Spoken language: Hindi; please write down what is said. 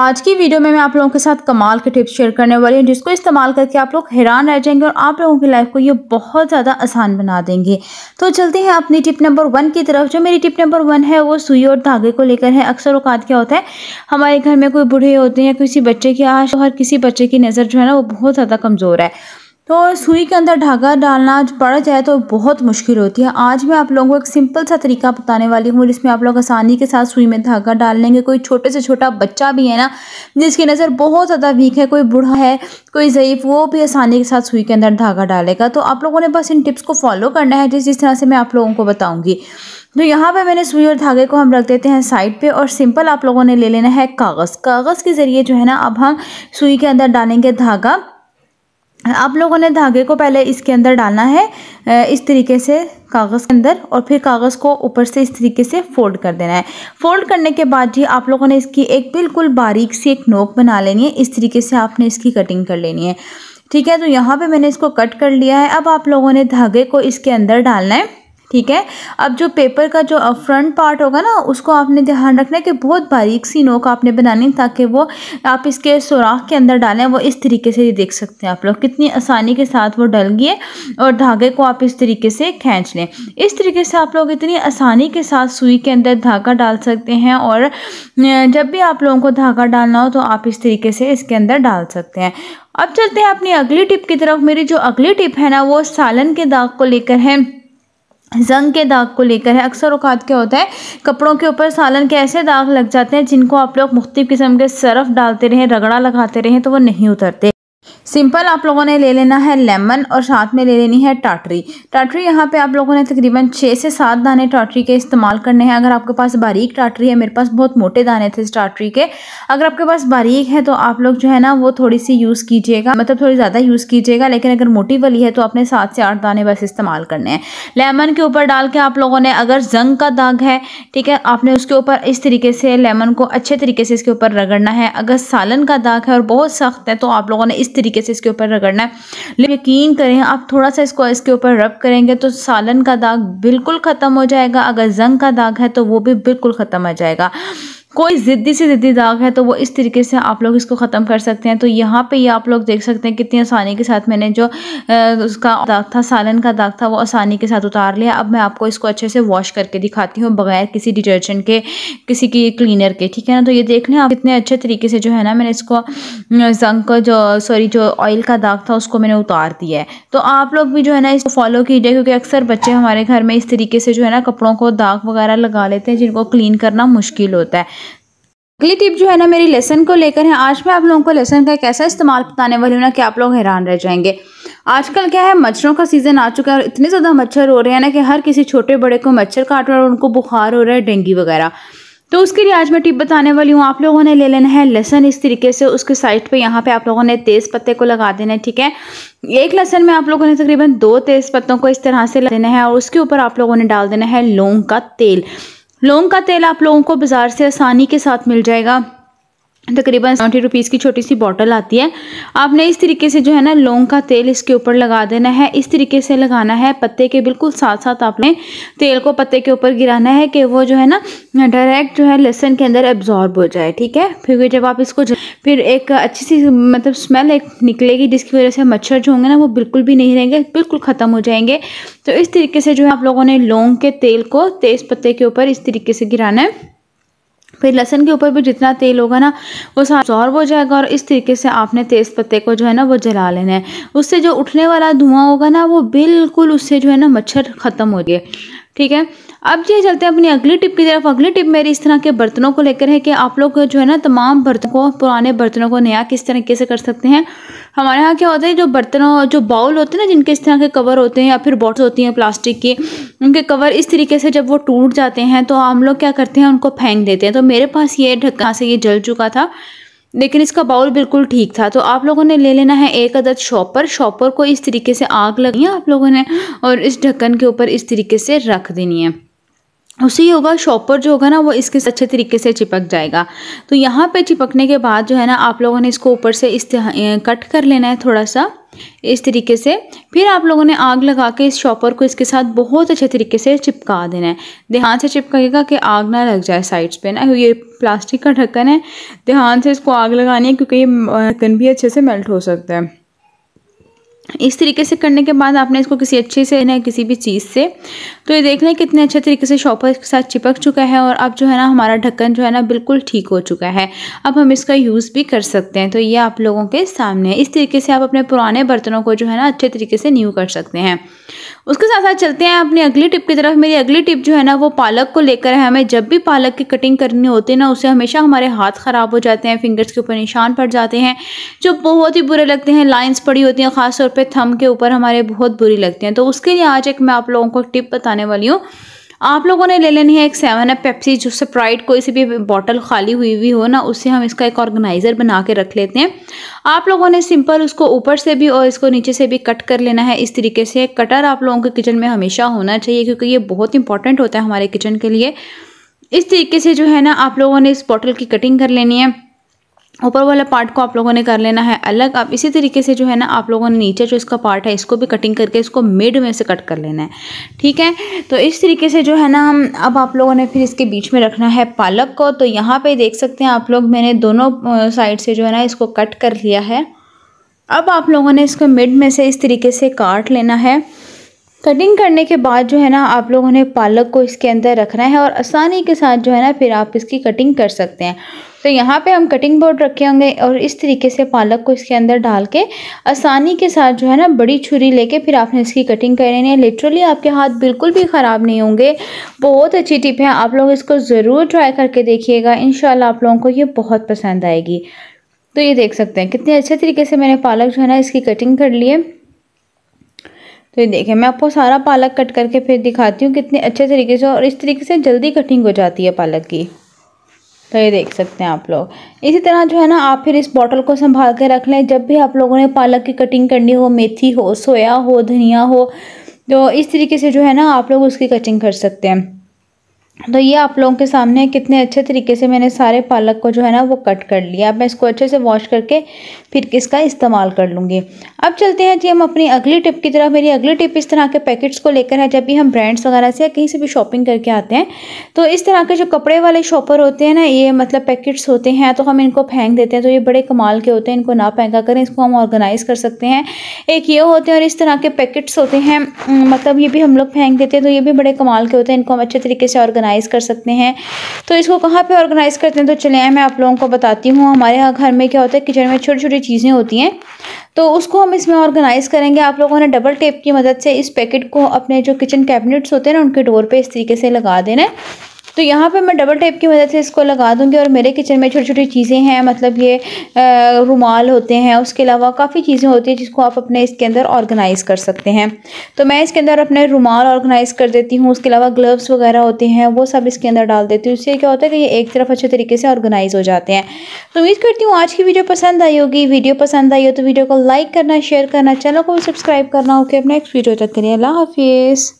आज की वीडियो में मैं आप लोगों के साथ कमाल के टिप्स शेयर करने वाली हूँ जिसको इस्तेमाल करके आप लोग हैरान रह जाएंगे और आप लोगों की लाइफ को ये बहुत ज़्यादा आसान बना देंगे तो चलते हैं अपनी टिप नंबर वन की तरफ जो मेरी टिप नंबर वन है वो सुई और धागे को लेकर है अक्सर औकात क्या होता है हमारे घर में कोई बूढ़े होते हैं किसी बच्चे की आज हर किसी बच्चे की नज़र जो है ना वो बहुत ज़्यादा कमज़ोर है तो सुई के अंदर धागा डालना पड़ जाए तो बहुत मुश्किल होती है आज मैं आप लोगों को एक सिंपल सा तरीका बताने वाली हूँ जिसमें आप लोग आसानी के साथ सुई में धागा डाल लेंगे कोई छोटे से छोटा बच्चा भी है ना जिसकी नज़र बहुत ज़्यादा वीक है कोई बूढ़ा है कोई ज़यीफ़ वो भी आसानी के साथ सुई के अंदर धागा डालेगा तो आप लोगों ने बस इन टिप्स को फॉलो करना है जिस जिस तरह से मैं आप लोगों को बताऊँगी तो यहाँ पे मैंने सुई और धागे को हम रख देते हैं साइड पे और सिंपल आप लोगों ने ले लेना है कागज़ कागज़ के ज़रिए जो है ना अब हम सुई के अंदर डालेंगे धागा आप लोगों ने धागे को पहले इसके अंदर डालना है इस तरीके से कागज़ के अंदर और फिर कागज़ को ऊपर से इस तरीके से फोल्ड कर देना है फोल्ड करने के बाद ही आप लोगों ने इसकी एक बिल्कुल बारीक सी एक नोक बना लेनी है इस तरीके से आपने इसकी कटिंग कर लेनी है ठीक है तो यहाँ पे मैंने इसको कट कर लिया है अब आप लोगों ने धागे को इसके अंदर डालना है ठीक है अब जो पेपर का जो फ्रंट पार्ट होगा ना उसको आपने ध्यान रखना है कि बहुत बारीक सी नोक आपने बनानी ताकि वो आप इसके सुराख के अंदर डालें वो इस तरीके से देख सकते हैं आप लोग कितनी आसानी के साथ वो डल गए और धागे को आप इस तरीके से खींच लें इस तरीके से आप लोग इतनी आसानी के साथ सुई के अंदर धागा डाल सकते हैं और जब भी आप लोगों को धागा डालना हो तो आप इस तरीके से इसके अंदर डाल सकते हैं अब चलते हैं अपनी अगली टिप की तरफ मेरी जो अगली टिप है ना वो सालन के दाग को लेकर है जंग के दाग को लेकर है अक्सर अवकात क्या होता है कपड़ों के ऊपर सालन के ऐसे दाग लग जाते हैं जिनको आप लोग मुख्तु किस्म के सरफ़ डालते रहें रगड़ा लगाते रहें तो वो नहीं उतरते सिंपल आप लोगों ने ले लेना है लेमन और साथ में ले लेनी है टाटरी टाटरी यहाँ पे आप लोगों ने तकरीबन छः से सात दाने टाटरी के इस्तेमाल करने हैं अगर आपके पास बारीक टाटरी है मेरे पास बहुत मोटे दाने थे इस टाटरी के अगर आपके पास बारीक है तो आप लोग जो है ना वो थोड़ी सी यूज़ कीजिएगा मतलब थोड़ी ज़्यादा यूज़ कीजिएगा लेकिन अगर मोटी वाली है तो आपने सात से आठ दाने बस इस्तेमाल करने हैं लेमन के ऊपर डाल के आप लोगों ने अगर जंग का दाग है ठीक है आपने उसके ऊपर इस तरीके से लेमन को अच्छे तरीके से इसके ऊपर रगड़ना है अगर सालन का दाग है और बहुत सख्त है तो आप लोगों ने इस तरीके तरीके से इसके ऊपर रगड़ना है यकीन करें आप थोड़ा सा इसको इसके ऊपर रब करेंगे तो सालन का दाग बिल्कुल ख़त्म हो जाएगा अगर जंग का दाग है तो वो भी बिल्कुल ख़त्म हो जाएगा कोई ज़िद्दी से ज़िद्दी दाग है तो वो इस तरीके से आप लोग इसको ख़त्म कर सकते हैं तो यहाँ पे ये आप लोग देख सकते हैं कितनी आसानी के साथ मैंने जो उसका दाग था सालन का दाग था वो आसानी के साथ उतार लिया अब मैं आपको इसको अच्छे से वॉश करके दिखाती हूँ बगैर किसी डिटर्जेंट के किसी की क्लीनर के ठीक है ना तो ये देख लें आप कितने अच्छे तरीके से जो है ना मैंने इसको जंग का जो सॉरी जो ऑयल का दाग था उसको मैंने उतार दिया है तो आप लोग भी जो है ना इसको फॉलो कीजिए क्योंकि अक्सर बच्चे हमारे घर में इस तरीके से जो है ना कपड़ों को दाग वगैरह लगा लेते हैं जिनको क्लीन करना मुश्किल होता है अगली टिप जो है ना मेरी लेसन को लेकर है आज मैं आप लोगों को लेसन का एक ऐसा इस्तेमाल बताने वाली हूँ ना कि आप लोग हैरान रह जाएंगे आजकल क्या है मच्छरों का सीज़न आ चुका है और इतने ज़्यादा मच्छर हो रहे हैं ना कि हर किसी छोटे बड़े को मच्छर काट रहा है और उनको बुखार हो रहा है डेंगू वगैरह तो उसके लिए आज मैं टिप बताने वाली हूँ आप लोगों ने ले लेना है लहसन इस तरीके से उसके साइड पे यहाँ पे आप लोगों ने तेज़ पत्ते को लगा देना है ठीक है एक लहसन में आप लोगों ने तकरीबन दो तेज़ पत्तों को इस तरह से लेना देना है और उसके ऊपर आप लोगों ने डाल देना है लौंग का तेल लौंग का तेल आप लोगों को बाज़ार से आसानी के साथ मिल जाएगा तकरीबन सेवेंटी रुपीज़ की छोटी सी बॉटल आती है आपने इस तरीके से जो है ना लौंग का तेल इसके ऊपर लगा देना है इस तरीके से लगाना है पत्ते के बिल्कुल साथ साथ आपने तेल को पत्ते के ऊपर गिराना है कि वो जो है ना डायरेक्ट जो है लहसन के अंदर एब्जॉर्ब हो जाए ठीक है फिर जब आप इसको फिर एक अच्छी सी मतलब स्मेल एक निकलेगी जिसकी वजह से मच्छर जो होंगे ना वो बिल्कुल भी नहीं रहेंगे बिल्कुल ख़त्म हो जाएंगे तो इस तरीके से जो है आप लोगों ने लौंग के तेल को तेज़ पत्ते के ऊपर इस तरीके से गिराना है फिर लहसन के ऊपर भी जितना तेल होगा ना वो सॉर्व हो जाएगा और इस तरीके से आपने तेज़ पत्ते को जो है ना वो जला लेना है उससे जो उठने वाला धुआं होगा ना वो बिल्कुल उससे जो है ना मच्छर ख़त्म हो गए ठीक है अब ये चलते हैं अपनी अगली टिप की तरफ अगली टिप मेरी इस तरह के बर्तनों को लेकर है कि आप लोग जो है ना तमाम बर्तनों को पुराने बर्तनों को नया किस तरीके से कर सकते हैं हमारे यहाँ क्या होता है जो बर्तनों जो बाउल होते हैं ना जिनके इस तरह के कवर होते हैं या फिर बॉट्स होती हैं प्लास्टिक की उनके कवर इस तरीके से जब वो टूट जाते हैं तो हम लोग क्या करते हैं उनको फेंक देते हैं तो मेरे पास ये ढक्का से ये जल चुका था लेकिन इसका बाउल बिल्कुल ठीक था तो आप लोगों ने ले लेना है एक अदद शॉपर शॉपर को इस तरीके से आग लगनी है आप लोगों ने और इस ढक्कन के ऊपर इस तरीके से रख देनी है उसी होगा शॉपर जो होगा ना वो इसके अच्छे तरीके से चिपक जाएगा तो यहाँ पे चिपकने के बाद जो है ना आप लोगों ने इसको ऊपर से इस कट कर लेना है थोड़ा सा इस तरीके से फिर आप लोगों ने आग लगा के इस शॉपर को इसके साथ बहुत अच्छे तरीके से चिपका देना है ध्यान से चिपकाएगा कि आग ना लग जाए साइड्स पे ना ये प्लास्टिक का ढक्कन है ध्यान से इसको आग लगानी है क्योंकि ये ढक्कन भी अच्छे से मेल्ट हो सकता है इस तरीके से करने के बाद आपने इसको किसी अच्छे से ना किसी भी चीज़ से तो ये देख लें कितने अच्छे तरीके से शॉपर के साथ चिपक चुका है और अब जो है ना हमारा ढक्कन जो है ना बिल्कुल ठीक हो चुका है अब हम इसका यूज़ भी कर सकते हैं तो ये आप लोगों के सामने इस तरीके से आप अपने पुराने बर्तनों को जो है ना अच्छे तरीके से न्यू कर सकते हैं उसके साथ साथ चलते हैं अपनी अगली टिप की तरफ मेरी अगली टिप जो है ना वो पालक को लेकर है हमें जब भी पालक की कटिंग करनी होती है ना उसे हमेशा हमारे हाथ ख़राब हो जाते हैं फिंगर्स के ऊपर निशान पड़ जाते हैं जो बहुत ही बुरे लगते हैं लाइन्स पड़ी होती हैं ख़ासतौर पे थम के ऊपर हमारे बहुत बुरी लगती हैं तो उसके लिए आज एक मैं आप लोगों को टिप बताने वाली हूँ आप लोगों ने ले लेनी है एक सेवन है पेप्सी जो स्प्राइट कोई सी भी बॉटल खाली हुई हुई हो ना उससे हम इसका एक ऑर्गेनाइज़र बना के रख लेते हैं आप लोगों ने सिंपल उसको ऊपर से भी और इसको नीचे से भी कट कर लेना है इस तरीके से कटर आप लोगों के किचन में हमेशा होना चाहिए क्योंकि ये बहुत इंपॉर्टेंट होता है हमारे किचन के लिए इस तरीके से जो है ना आप लोगों ने इस बॉटल की कटिंग कर लेनी है ऊपर वाला पार्ट को आप लोगों ने कर लेना है अलग आप इसी तरीके से जो है ना आप लोगों ने नीचे जो इसका पार्ट है इसको भी कटिंग करके इसको मिड में से कट कर लेना है ठीक है तो इस तरीके से जो है ना हम अब आप लोगों ने फिर इसके बीच में रखना है पालक को तो यहाँ पे देख सकते हैं आप लोग मैंने दोनों साइड से जो है ना इसको कट कर लिया है अब आप लोगों ने इसको मिड में से इस तरीके से काट लेना है कटिंग करने के बाद जो है ना आप लोगों ने पालक को इसके अंदर रखना है और आसानी के साथ जो है ना फिर आप इसकी कटिंग कर सकते हैं तो यहाँ पे हम कटिंग बोर्ड रखे होंगे और इस तरीके से पालक को इसके अंदर डाल के आसानी के साथ जो है ना बड़ी छुरी लेके फिर आपने इसकी कटिंग कर लेनी है लिटरली आपके हाथ बिल्कुल भी ख़राब नहीं होंगे बहुत अच्छी टिप है आप लोग इसको ज़रूर ट्राई करके देखिएगा इन आप लोगों को ये बहुत पसंद आएगी तो ये देख सकते हैं कितने अच्छे तरीके से मैंने पालक जो है ना इसकी कटिंग कर ली है तो ये देखें मैं आपको सारा पालक कट करके फिर दिखाती हूँ कितने अच्छे तरीके से और इस तरीके से जल्दी कटिंग हो जाती है पालक की तो ये देख सकते हैं आप लोग इसी तरह जो है ना आप फिर इस बॉटल को संभाल के रख लें जब भी आप लोगों ने पालक की कटिंग करनी हो मेथी हो सोया हो धनिया हो तो इस तरीके से जो है ना आप लोग उसकी कटिंग कर सकते हैं तो ये आप लोगों के सामने है कितने अच्छे तरीके से मैंने सारे पालक को जो है ना वो कट कर लिया अब मैं इसको अच्छे से वॉश करके फिर इसका इस्तेमाल कर लूँगी अब चलते हैं जी हम अपनी अगली टिप की तरफ मेरी अगली टिप इस तरह के पैकेट्स को लेकर है जब भी हम ब्रांड्स वगैरह से या कहीं से भी शॉपिंग करके आते हैं तो इस तरह के जो कपड़े वाले शॉपर होते हैं ना ये मतलब पैकेट्स होते हैं तो हम इनको फेंक देते हैं तो ये बड़े कमाल के होते हैं इनको ना फेंका करें इसको हम ऑर्गेनाइज़ कर सकते हैं एक ये होते हैं और इस तरह के पैकेट्स होते हैं मतलब ये भी हम लोग फेंक देते हैं तो ये भी बड़े कमाल के होते हैं इनको हम अच्छे तरीके से ऑर्गेनाइज ऑर्गेनाइज़ कर सकते हैं तो इसको कहाँ पे ऑर्गेनाइज़ करते हैं तो चले मैं आप लोगों को बताती हूँ हमारे यहाँ घर में क्या होता है किचन में छोटी छोटी चीज़ें होती हैं तो उसको हम इसमें ऑर्गेनाइज़ करेंगे आप लोगों ने डबल टेप की मदद से इस पैकेट को अपने जो किचन कैबिनेट्स होते हैं ना उनके डोर पर इस तरीके से लगा देना है तो यहाँ पर मैं डबल टेप की मदद से इसको लगा दूँगी और मेरे किचन में छोटी छोटी चीज़ें हैं मतलब ये रुमाल होते हैं उसके अलावा काफ़ी चीज़ें होती हैं जिसको आप अपने इसके अंदर ऑर्गेनाइज़ कर सकते हैं तो मैं इसके अंदर अपने रुमाल ऑर्गेनाइज़ कर देती हूँ उसके अलावा ग्लव्स वगैरह होते हैं वो सब इसके अंदर डाल देती हूँ इससे क्या होता है कि ये एक तरफ अच्छे तरीके से ऑर्गेनाइज़ हो जाते हैं तो उम्मीद करती हूँ आज की वीडियो पसंद आई होगी वीडियो पसंद आई हो तो वीडियो को लाइक करना शेयर करना चैनल को सब्सक्राइब करना ओके अपने एक वीडियो तक करिए अल्लाह हाफिज़